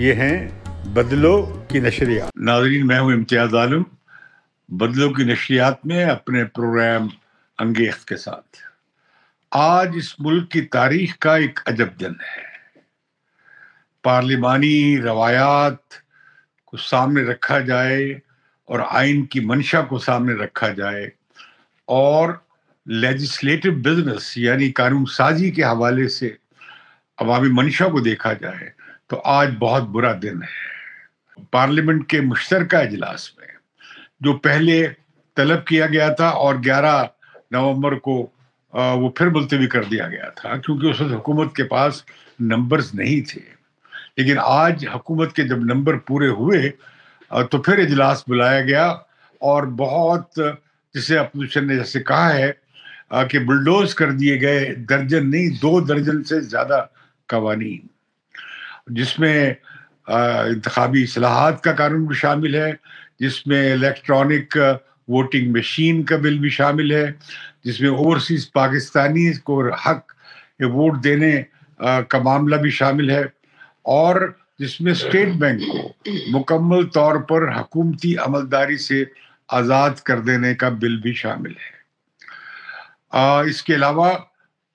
ये हैं बदलो की नशरियात नाजरीन मैं हूँ इम्तियाज आलम बदलो की नशरियात में अपने प्रोग्राम अंगेख के साथ आज इस मुल्क की तारीख का एक अजब दिन है पार्लिमानी रवायात को सामने रखा जाए और आइन की मंशा को सामने रखा जाए और लेजिस्लेटिव बिजनेस यानी कानून साजी के हवाले से अवामी मंशा को देखा जाए तो आज बहुत बुरा दिन है पार्लियामेंट के मुश्तर इजलास में जो पहले तलब किया गया था और 11 नवंबर को वो फिर मुलतवी कर दिया गया था क्योंकि उस वक्त हुकूमत के पास नंबर्स नहीं थे लेकिन आज हुकूमत के जब नंबर पूरे हुए तो फिर इजलास बुलाया गया और बहुत जिसे अपोजिशन ने जैसे कहा है कि बुलडोज कर दिए गए दर्जन नहीं दो दर्जन से ज़्यादा कवानीन जिसमें इंतबी असलाहत का कानून भी शामिल है जिसमें इलेक्ट्रॉनिक वोटिंग मशीन का बिल भी शामिल है जिसमें ओवरसीज पाकिस्तानी को हक वोट देने का मामला भी शामिल है और जिसमें स्टेट बैंक को मुकम्मल तौर पर हकूमती अमलदारी से आज़ाद कर देने का बिल भी शामिल है आ, इसके अलावा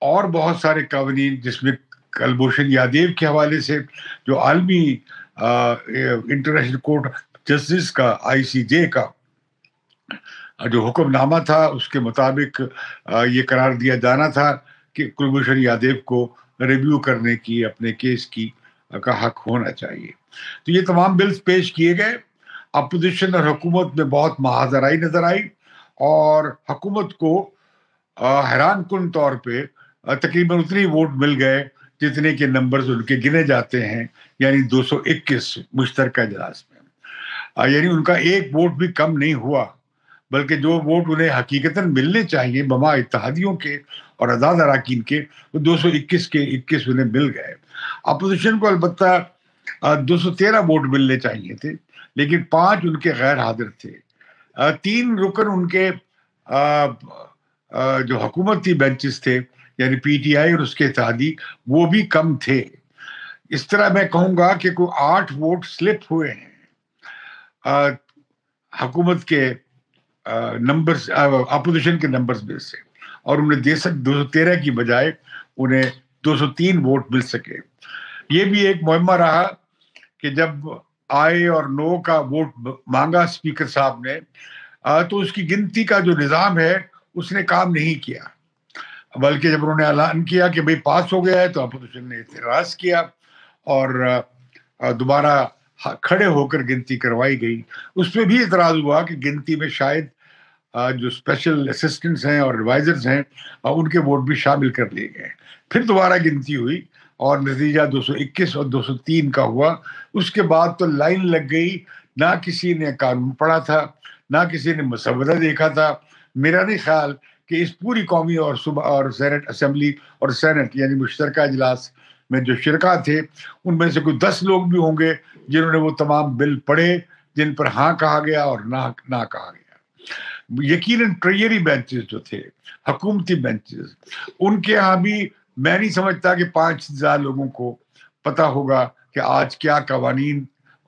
और बहुत सारे कवानीन जिसमें कलभूषण यादव के हवाले से जो आलमी इंटरनेशनल कोर्ट जस्टिस का आईसीजे का जो हुक्मनामा था उसके मुताबिक ये करार दिया जाना था कि कुलभूषण यादव को रिव्यू करने की अपने केस की का हक होना चाहिए तो ये तमाम बिल्स पेश किए गए अपोजिशन और हुकूमत में बहुत महाजराई नजर आई और हुकूमत को हैरान कन तौर पर तकरीबन उतनी वोट मिल गए जितने के नंबर्स उनके गिने जाते हैं यानी 221 मुश्तर इजलास में यानी उनका एक वोट भी कम नहीं हुआ बल्कि जो वोट उन्हें हकीकता मिलने चाहिए बमा इतिहादियों के और आज़ाद अरकान के वो इक्कीस के इक्कीस उन्हें मिल गए अपोजिशन को अलबत् दो सौ तेरह वोट मिलने चाहिए थे लेकिन पांच उनके गैर हाजिर थे तीन रुकन उनके आ, आ, जो हकूमती बेंचेस थे यानी पीटीआई और उसके तादी वो भी कम थे इस तरह मैं कहूँगा कि कोई आठ वोट स्लिप हुए हैं हुकूमत के नंबर्स अपोजिशन के नंबर्स में से और उन्हें दे सक दो सौ तेरह की बजाय उन्हें दो सौ तीन वोट मिल सके ये भी एक मुहिमा रहा कि जब आए और नो का वोट मांगा स्पीकर साहब ने तो उसकी गिनती का जो निज़ाम है उसने काम नहीं किया बल्कि जब उन्होंने ऐलान किया कि भाई पास हो गया है तो अपोजिशन ने इतराज किया और दोबारा खड़े होकर गिनती करवाई गई उसमें भी इतराज हुआ कि गिनती में शायद जो स्पेशल असिस्टेंट्स हैं और एडवाइजर्स हैं उनके वोट भी शामिल कर लिए गए फिर दोबारा गिनती हुई और नतीजा 221 और 203 का हुआ उसके बाद तो लाइन लग गई ना किसी ने कानून पढ़ा था ना किसी ने मसवदा देखा था मेरा नहीं ख्याल कि इस पूरी कौमी और सुबह और सैनट असम्बली और सैनट यानी मुश्तर अजलास में जो शिरका थे उनमें से कोई दस लोग भी होंगे जिन्होंने वो तमाम बिल पढ़े जिन पर हाँ कहा गया और ना ना कहा गया यकीन ट्रेजरी बेंचेस जो थे हकूमती बेंचेस उनके यहाँ भी मैं नहीं समझता कि पाँच हजार लोगों को पता होगा कि आज क्या कवानी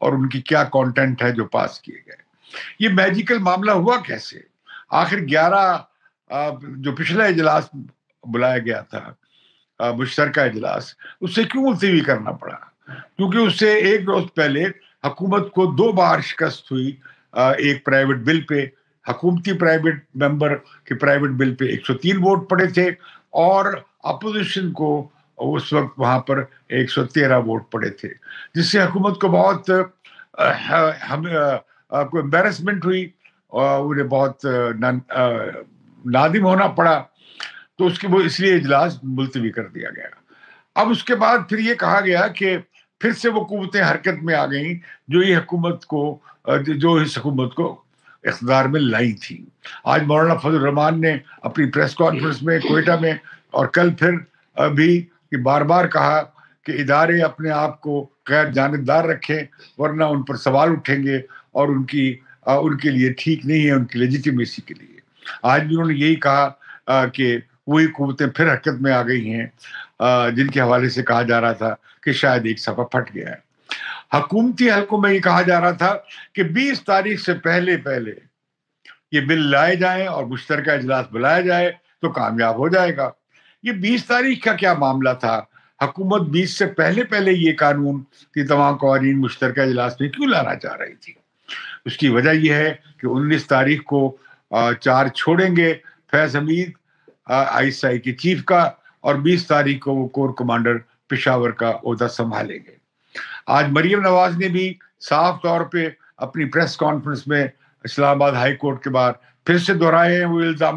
और उनकी क्या कंटेंट है जो पास किए गए ये मैजिकल मामला हुआ कैसे आखिर ग्यारह जो पिछला इजलास बुलाया गया था मुश्तर का इजलास उससे क्यों मुलतवी करना पड़ा क्योंकि उससे एक रोज पहले हकूमत को दो बार शिकस्त हुई एक प्राइवेट बिल पे हकूमती प्राइवेट मेंबर के प्राइवेट बिल पे 103 वोट पड़े थे और अपोजिशन को उस वक्त वहां पर 113 वोट पड़े थे जिससे हकूमत को बहुत हमें को एम्बेरसमेंट हुई और उन्हें बहुत नादिम होना पड़ा तो उसके वो इसलिए इजलास मुलतवी कर दिया गया अब उसके बाद फिर ये कहा गया कि फिर से वो कुतें हरकत में आ गई जो ये हुकूमत को जो इस हुकूमत को इकदार में लाई थी आज मौलाना फजल रहमान ने अपनी प्रेस कॉन्फ्रेंस में कोयटा में और कल फिर कि बार बार कहा कि इदारे अपने आप को गैर जानबदार रखें वरना उन पर सवाल उठेंगे और उनकी उनके लिए ठीक नहीं है उनकी लेजिटिमेसी के लिए आज भी उन्होंने यही कहा कि वही कुतें फिर हरकत में आ गई हैं जिनके हवाले से कहा जा रहा था कि शायद एक सफ़ा फट गया है हकूमती हलकों में ये कहा जा रहा था कि 20 तारीख से पहले पहले ये बिल लाए जाए और मुश्तर इजलास बुलाया जाए तो कामयाब हो जाएगा ये 20 तारीख का क्या मामला था हकूमत 20 से पहले पहले ये कानून की तमाम कवानी मुश्तर इजलास में क्यों लाना चाह रही थी उसकी वजह यह है कि 19 तारीख को चार छोड़ेंगे फैज हमीद आईएसआई के चीफ का और 20 तारीख को वो कोर कमांडर पिशावर का अहदा संभालेंगे आज मरियम नवाज ने भी साफ तौर पे अपनी प्रेस कॉन्फ्रेंस में इस्लामाबाद हाई कोर्ट के बाहर फिर से दोहराए हैं वो इल्ज़ाम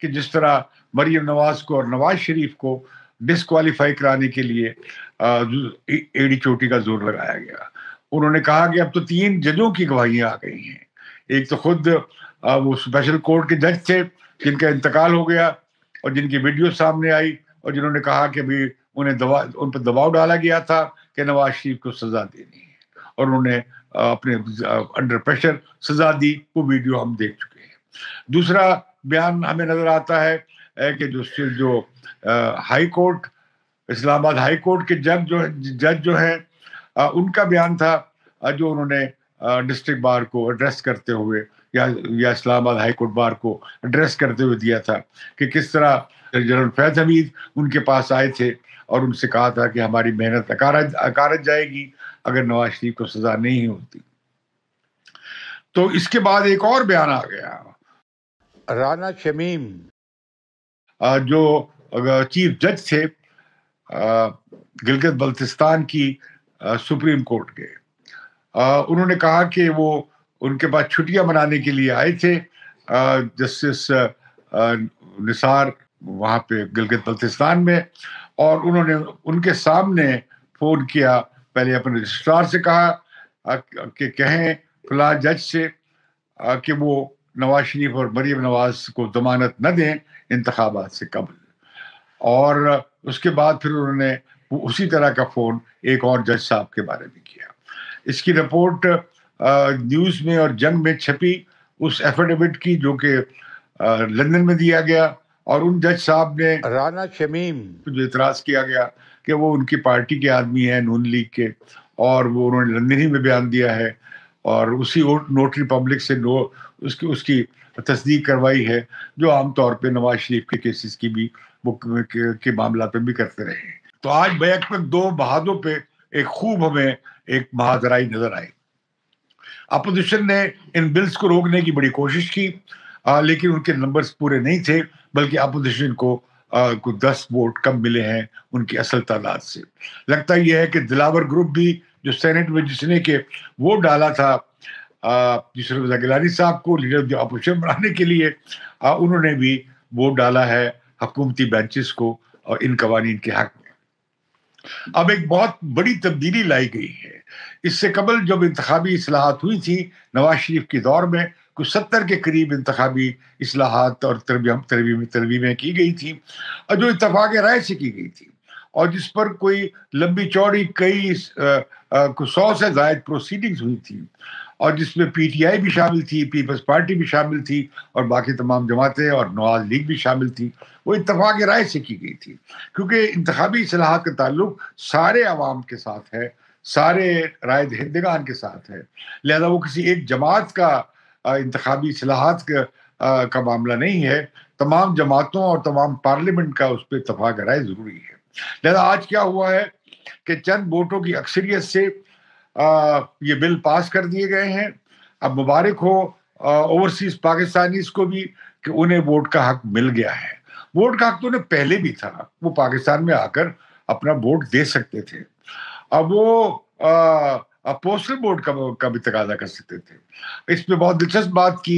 कि जिस तरह मरियम नवाज को और नवाज शरीफ को डिसक्वालीफाई कराने के लिए एडी चोटी का जोर लगाया गया उन्होंने कहा कि अब तो तीन जजों की गवाहियां आ गई हैं एक तो खुद वो स्पेशल कोर्ट के जज थे जिनका इंतकाल हो गया और जिनकी वीडियो सामने आई और जिन्होंने कहा कि भी उन्हें दबा उन पर दबाव डाला गया था कि नवाज शरीफ को सजा देनी है और उन्होंने अपने अंडर प्रेशर सजा दी वो वीडियो हम देख चुके हैं दूसरा बयान हमें नजर आता है कि जो जो high court Islamabad high court के जज जो जज जो हैं उनका बयान था जो उन्होंने डिस्ट्रिक्ट बार को एड्रेस करते हुए या या इस्लामाबाद हाईकोर्ट बार को एड्रेस करते हुए दिया था कि किस तरह जनरल फैज हमीद उनके पास आए थे और उनसे कहा था कि हमारी मेहनत अकार जाएगी अगर नवाज शरीफ को सजा नहीं होती तो इसके बाद एक और बयान आ गया राना शमीम जो चीफ जज थे गिलगित बल्तिस्तान की सुप्रीम कोर्ट के उन्होंने कहा कि वो उनके पास छुट्टियां मनाने के लिए आए थे जस्टिस निसार वहाँ पे गिलगित बल्तिस्तान में और उन्होंने उनके सामने फोन किया पहले अपने रजिस्ट्रार से कहा कि कहें फिला जज से कि वो नवाज शरीफ और मरीम नवाज को जमानत न दें इंतबात से कबल और उसके बाद फिर उन्होंने उसी तरह का फ़ोन एक और जज साहब के बारे में किया इसकी रिपोर्ट न्यूज में और जंग में छपी उस एफिडेविट की जो कि लंदन में दिया गया और उन जज साहब ने राना शमीम जो इतराज किया गया कि वो उनकी पार्टी के आदमी है नून लीग के और वो उन्होंने लंदन ही में बयान दिया है और उसी नोटरी पब्लिक से नो उसकी उसकी तस्दीक करवाई है जो आमतौर पर नवाज शरीफ के केसेस की भी वो के, के मामला पे भी करते रहे तो आज बैक में दो बहादों पे एक खूब हमें एक महादराई नजर आई अपोजिशन ने इन बिल्स को रोकने की बड़ी कोशिश की आ, लेकिन उनके नंबर्स पूरे नहीं थे बल्कि अपोजिशन को आ, को दस वोट कम मिले हैं उनकी असल तादाद से लगता यह है कि दिलावर ग्रुप भी जो सेनेट में जिसने के वोट डाला था जिसने गिलानी साहब को लीडर ऑफ अपोजिशन बनाने के लिए आ, उन्होंने भी वोट डाला है हकूमती बेंचेस को और इन कवानीन के हक में अब एक बहुत बड़ी तब्दीली लाई गई है इससे कबल जब इंतबी असलाहत हुई थी नवाज शरीफ के दौर में कुछ सत्तर के करीब इंतबी असलाहत और तरबीम तरबीमें तरबीमें की गई थी और जो इतफाक़ राय से की गई थी और जिस पर कोई लंबी चौड़ी कई सौ से जायद प्रोसीडिंग्स हुई थी और जिसमें पी टी आई भी शामिल थी पीपल्स पार्टी भी शामिल थी और बाकी तमाम जमातें और नवाज लीग भी शामिल थी वो इतफाक़ राय से की गई थी क्योंकि इंतबी असलाहत का ताल्लुक सारे आवाम के साथ है सारे राय दहिंदगान के साथ है लिहाजा वो किसी एक जमात का इंतबी असलाहत का मामला नहीं है तमाम जमातों और तमाम पार्लियामेंट का उस पर इतफाक राय ज़रूरी है लिहाजा आज क्या हुआ है कि चंद वोटों की अक्सरियत से आ, ये बिल पास कर दिए गए हैं अब मुबारक हो ओवरसीज पाकिस्तानीज को भी कि उन्हें वोट का हक मिल गया है वोट का हक तो उन्हें पहले भी था वो पाकिस्तान में आकर अपना वोट दे सकते थे अब वो पोस्टल बोर्ड का का भी तक कर सकते थे इसमें बहुत दिलचस्प बात की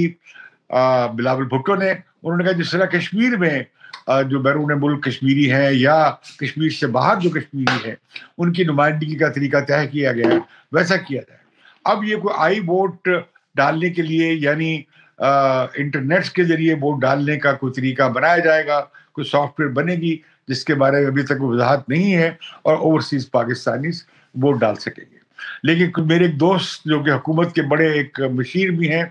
बिलावल भुट्टो ने उन्होंने कहा जिस तरह कश्मीर में आ, जो बैरून मुल्क कश्मीरी हैं या कश्मीर से बाहर जो कश्मीरी हैं उनकी नुमाइंदगी का तरीका तय किया गया है वैसा किया जाए अब ये कोई आई वोट डालने के लिए यानी इंटरनेट के जरिए वोट डालने का कोई तरीका बनाया जाएगा कोई सॉफ्टवेयर बनेगी जिसके बारे में अभी तक वजाहत नहीं है और ओवरसीज पाकिस्तानी वोट डाल सकेंगे लेकिन मेरे एक दोस्त जो कि हुकूमत के बड़े एक मशीर भी हैं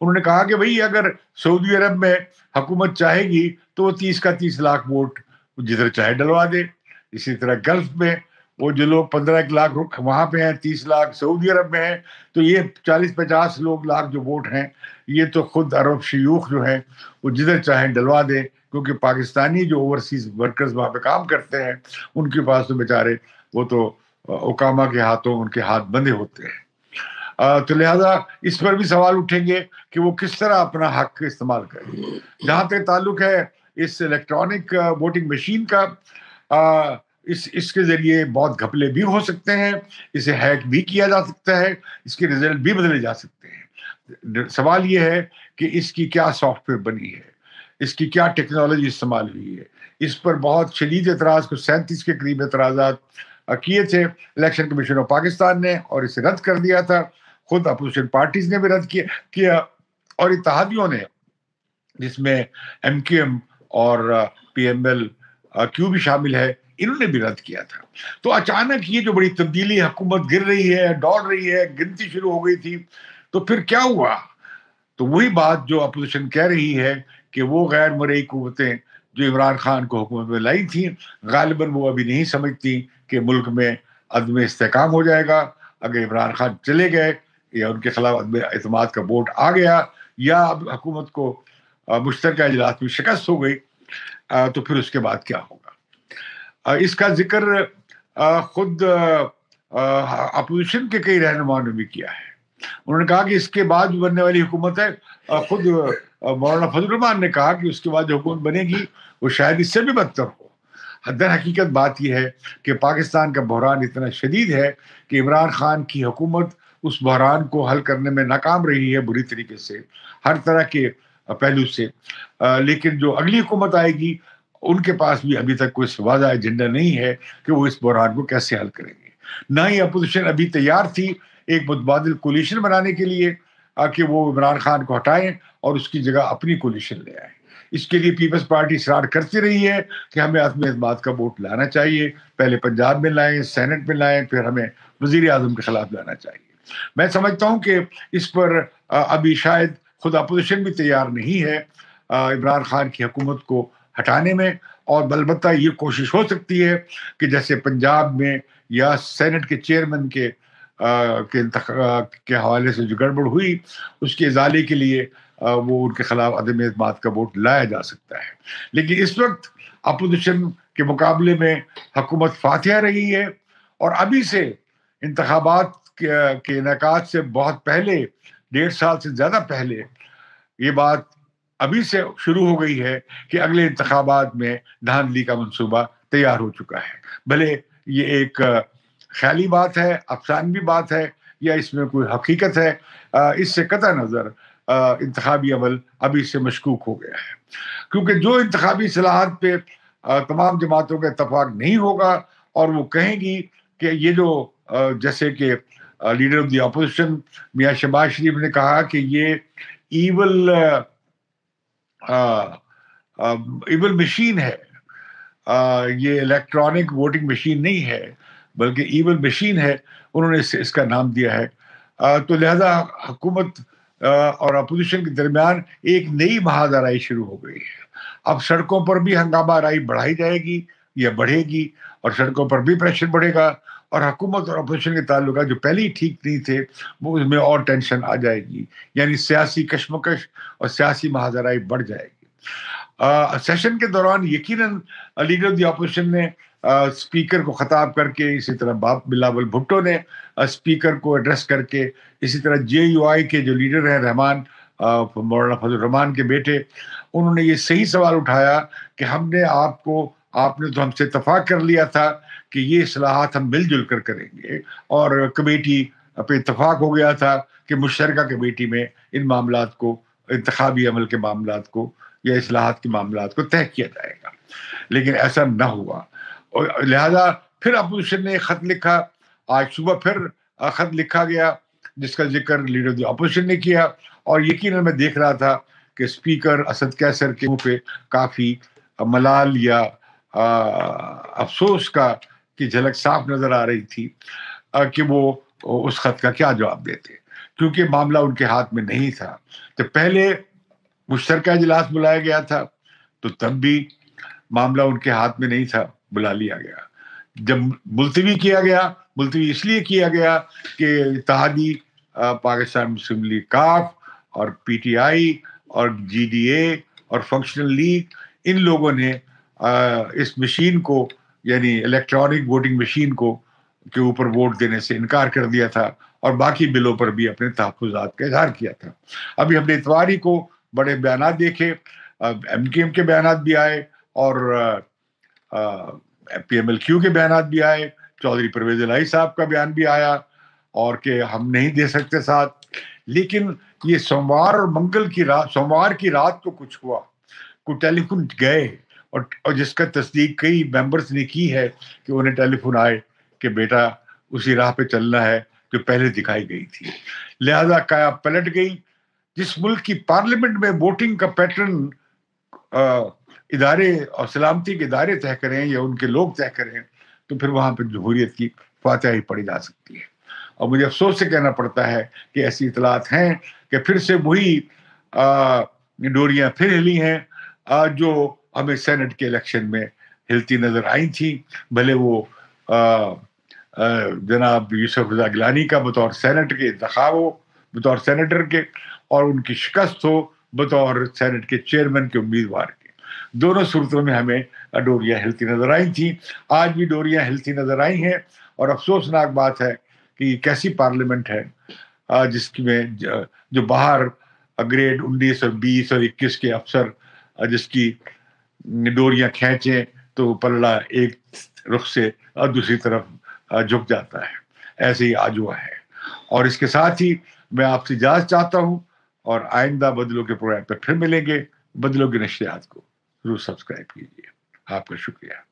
उन्होंने कहा कि भाई अगर सऊदी अरब में हुकूमत चाहेगी तो वो तीस का तीस लाख वोट जिधर चाहे डलवा दे इसी तरह गल्फ में वो जो लोग पंद्रह एक लाख वहाँ पे हैं तीस लाख सऊदी अरब में हैं तो ये चालीस पचास लोग लाख जो वोट हैं ये तो खुद अरब शयूख जो हैं वो जिधर चाहें डलवा दें क्योंकि पाकिस्तानी जो ओवरसीज वर्कर्स वहाँ पे काम करते हैं उनके पास तो बेचारे वो तो ओकामा के हाथों उनके हाथ बंधे होते हैं तो लिहाजा इस पर भी सवाल उठेंगे कि वो किस तरह अपना हक इस्तेमाल करें जहाँ तक ताल्लुक है इस इलेक्ट्रॉनिक वोटिंग मशीन का इस इसके ज़रिए बहुत घपले भी हो सकते हैं इसे हैक भी किया जा सकता है इसके रिजल्ट भी बदले जा सकते हैं सवाल ये है कि इसकी क्या सॉफ्टवेयर बनी है इसकी क्या टेक्नोलॉजी इस्तेमाल हुई है इस पर बहुत शदीद एतराज़ को सैंतीस के करीब एतराज किए थे इलेक्शन कमीशन ऑफ पाकिस्तान ने और इसे रद्द कर दिया था खुद अपोजिशन पार्टीज ने भी रद्द किया किया और इतिहादियों ने जिसमें एम और पी एम एल क्यू भी शामिल है इन्होंने भी रद्द किया था तो अचानक ये जो बड़ी तब्दीली हुकूमत गिर रही है दौड़ रही है गिनती शुरू हो गई थी तो फिर क्या हुआ तो वही बात जो अपोजिशन कह रही है कि वो गैर मरई कुतें जो इमरान खान को हुकूमत में लाई थी गालिबा वो अभी नहीं समझती कि मुल्क में अदम इसकाम हो जाएगा अगर इमरान खान चले गए या उनके खिलाफ अदम अतमाद का वोट आ गया या अब हुकूमत को मुश्तर इजलास में शिकस्त हो गई तो फिर उसके बाद क्या होगा इसका जिक्र खुद अपोजिशन के कई रहनुमा ने भी किया है उन्होंने कहा कि इसके बाद जो बनने वाली हुकूमत है खुद मौलाना फजलरहमान ने कहा कि उसके बाद जो हुकूमत बनेगी वो शायद इससे भी बदतर हो दर हकीकत बात यह है कि पाकिस्तान का बहरान इतना शदीद है कि इमरान खान की हुकूमत उस बहरान को हल करने में नाकाम रही है बुरी तरीके से हर तरह के पहलू से लेकिन जो अगली हुकूमत आएगी उनके पास भी अभी तक कोई वादा एजेंडा नहीं है कि वो इस बहरान को कैसे हल करेंगे ना ही अपोजिशन अभी तैयार थी एक मुतबादल कोलिशन बनाने के लिए कि वो इमरान खान को हटाएं और उसकी जगह अपनी कोलिशन ले आए इसके लिए पीपल्स पार्टी इसरार करती रही है कि हमें आत्म अहतमाद का वोट लाना चाहिए पहले पंजाब में लाएं सेनेट में लाएं फिर हमें वजीर अजम के खिलाफ लाना चाहिए मैं समझता हूँ कि इस पर अभी शायद खुद अपोजिशन भी तैयार नहीं है इमरान खान की हुकूमत को हटाने में और बलबत्ता ये कोशिश हो सकती है कि जैसे पंजाब में या सेनेट के चेयरमैन के आ, के के हवाले से जो गड़बड़ हुई उसके इजाले के लिए आ, वो उनके खिलाफ अदम अतमाद का वोट लाया जा सकता है लेकिन इस वक्त अपोजिशन के मुकाबले में हकूमत फातिया रही है और अभी से इंतबात के इनका से बहुत पहले डेढ़ साल से ज़्यादा पहले ये बात अभी से शुरू हो गई है कि अगले इंतबात में धांधली का मंसूबा तैयार हो चुका है भले ये एक ख्याली बात है अफसानवी बात है या इसमें कोई हकीकत है इससे कत नज़र इंतबी अमल अभी से मशकूक हो गया है क्योंकि जो इंतबी सलाहत पे तमाम जमातों का इतफाक नहीं होगा और वो कहेंगी कि ये जो जैसे कि लीडर ऑफ द अपोजिशन मियाँ शबाज शरीफ ने कहा कि ये ईवल ईवल मशीन है आ, ये इलेक्ट्रॉनिक वोटिंग मशीन नहीं है बल्कि ईवल मशीन है उन्होंने इस, इसका नाम दिया है आ, तो लिहाजा हुकूमत और अपोजिशन के दरमियान एक नई महाजराई शुरू हो गई है अब सड़कों पर भी हंगामा राई बढ़ाई जाएगी या बढ़ेगी और सड़कों पर भी प्रेशर बढ़ेगा और हुकूमत और अपोजिशन के ताल्लुक जो पहले ही ठीक नहीं थे वो उसमें और टेंशन आ जाएगी यानी सियासी कशमकश और सियासी महाजराई बढ़ जाएगी आ, सेशन के दौरान यकीनन लीडर ऑफ द अपोजिशन ने आ, स्पीकर को खताब करके इसी तरह बाप बिलावल भुट्टो ने आ, स्पीकर को एड्रेस करके इसी तरह जे के जो लीडर हैं रहमान मौलाना फजल रहमान के बेटे उन्होंने ये सही सवाल उठाया कि हमने आपको आपने तो हमसे इतफाक कर लिया था कि ये असलाहत हम मिलजुल कर करेंगे और कमेटी पे इतफाक हो गया था कि मुशरका कमेटी में इन मामला को इंतबी अमल के मामला को या असलाहत के मामला को तय किया जाएगा लेकिन ऐसा ना हुआ और लिहाजा फिर अपोजिशन ने ख़त लिखा आज सुबह फिर ख़त लिखा गया जिसका जिक्र लीडर ऑफ अपोजिशन ने किया और यकीन मैं देख रहा था कि स्पीकर असद कैसर के मुँह पे काफ़ी मलाल या आ, अफसोस का की झलक साफ नजर आ रही थी आ, कि वो उस खत का क्या जवाब देते क्योंकि मामला उनके हाथ में नहीं था तो पहले मुश्तर इजलास बुलाया गया था तो तब भी मामला उनके हाथ में नहीं था बुला लिया गया जब मुलतवी किया गया मुलतवी इसलिए किया गया कि इतिहादी पाकिस्तान मुस्लिम लीग काफ और पीटीआई और जीडीए और फंक्शनल लीग इन लोगों ने इस मशीन को यानी इलेक्ट्रॉनिक वोटिंग मशीन को के ऊपर वोट देने से इनकार कर दिया था और बाकी बिलों पर भी अपने तहफात का इजहार किया था अभी हमने इतवारी को बड़े बयान देखे एम के एम के बयान भी आए और पी एम एल क्यू के बयान भी आए चौधरी परवेज लाई साहब का बयान भी आया और के हम नहीं दे सकते साथ लेकिन ये सोमवार और मंगल की रात सोमवार की रात को तो कुछ हुआ को टेलीफोन गए और और जिसका तस्दीक कई मेंबर्स ने की है कि उन्हें टेलीफोन आए कि बेटा उसी राह पे चलना है जो पहले दिखाई गई थी लिहाजा काया पलट गई जिस मुल्क की पार्लियामेंट में वोटिंग का पैटर्न इदारे और सलामती के इदारे तय करें या उनके लोग तय करें तो फिर वहाँ पर जमहूरियत की फातह ही पड़ी जा सकती है और मुझे अफसोस से कहना पड़ता है कि ऐसी इतलात हैं कि फिर से वही डोरियाँ फिर हिली हैं जो हमें सेनेट के इलेक्शन में हिलती नजर आई थी भले वो जनाब यूसुफ रजा गिलानी का बतौर सेनेट के इंतखा हो बतौर सेनेटर के और उनकी शिकस्त हो बतौर सेनेट के चेयरमैन के उम्मीदवार के दोनों सूरतों में हमें डोरियाँ हिलती नजर आई थी आज भी डोरियाँ हिलती नजर आई हैं और अफसोसनाक बात है कि कैसी पार्लियामेंट है जिसमें जो बाहर ग्रेड 19 और 20 और 21 के अफसर जिसकी डोरियां खेचे तो पल्ला एक रुख से और दूसरी तरफ झुक जाता है ऐसे ही आजुआ है और इसके साथ ही मैं आपसे इजाजत चाहता हूँ और आइंदा बदलों के प्रोग्राम पर फिर मिलेंगे बदलों की नशरियात को जरूर सब्सक्राइब कीजिए आपका शुक्रिया